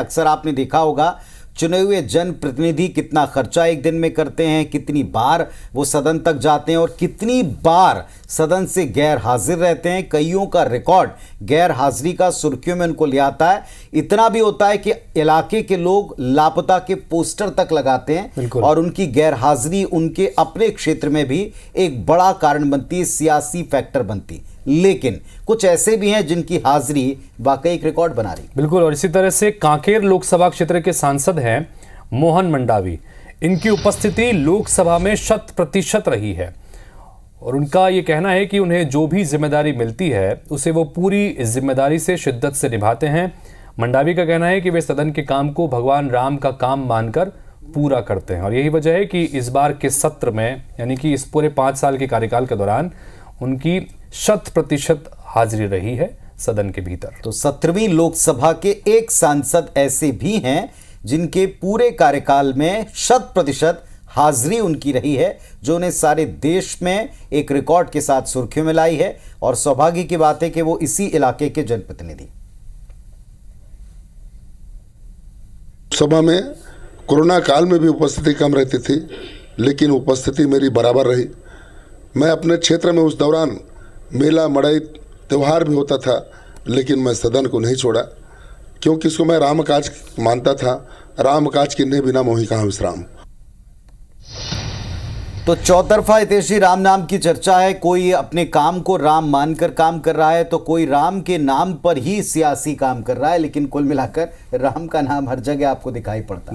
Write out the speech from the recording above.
अक्सर आपने देखा होगा चुने हुए जनप्रतिनिधि कितना खर्चा एक दिन में करते हैं कितनी बार वो सदन तक जाते हैं और कितनी बार सदन से गैर हाजिर रहते हैं कईयों का रिकॉर्ड गैर हाजिरी का सुर्खियों में उनको ले आता है इतना भी होता है कि इलाके के लोग लापता के पोस्टर तक लगाते हैं और उनकी गैर हाजिरी उनके अपने क्षेत्र में भी एक बड़ा कारण बनती है सियासी फैक्टर बनती है लेकिन कुछ ऐसे भी हैं जिनकी हाजिरी वाकई एक रिकॉर्ड बना रही बिल्कुल और इसी तरह से कांकेर लोकसभा क्षेत्र के सांसद हैं मोहन मंडावी इनकी उपस्थिति लोकसभा में शत प्रतिशत रही है और उनका ये कहना है कि उन्हें जो भी जिम्मेदारी मिलती है उसे वो पूरी जिम्मेदारी से शिद्दत से निभाते हैं मंडावी का कहना है कि वे सदन के काम को भगवान राम का काम मानकर पूरा करते हैं और यही वजह है कि इस बार के सत्र में यानी कि इस पूरे पाँच साल के कार्यकाल के दौरान उनकी शत प्रतिशत हाजिरी रही है सदन के भीतर तो सत्रहवीं लोकसभा के एक सांसद ऐसे भी हैं जिनके पूरे कार्यकाल में शत प्रतिशत हाजिरी उनकी रही है जो उन्हें सारे देश में एक रिकॉर्ड के साथ सुर्खियों में लाई है और सौभाग्य की बात है कि वो इसी इलाके के जनप्रतिनिधि सभा में कोरोना काल में भी उपस्थिति कम रहती थी लेकिन उपस्थिति मेरी बराबर रही मैं अपने क्षेत्र में उस दौरान मेला मड़ई त्यौहार भी होता था लेकिन मैं सदन को नहीं छोड़ा क्योंकि इसको मैं रामकाज मानता था रामकाज किन्ने बिना मोही कहा विश्राम तो चौतरफा हितेशी राम नाम की चर्चा है कोई अपने काम को राम मानकर काम कर रहा है तो कोई राम के नाम पर ही सियासी काम कर रहा है लेकिन कुल मिलाकर राम का नाम हर जगह आपको दिखाई पड़ता है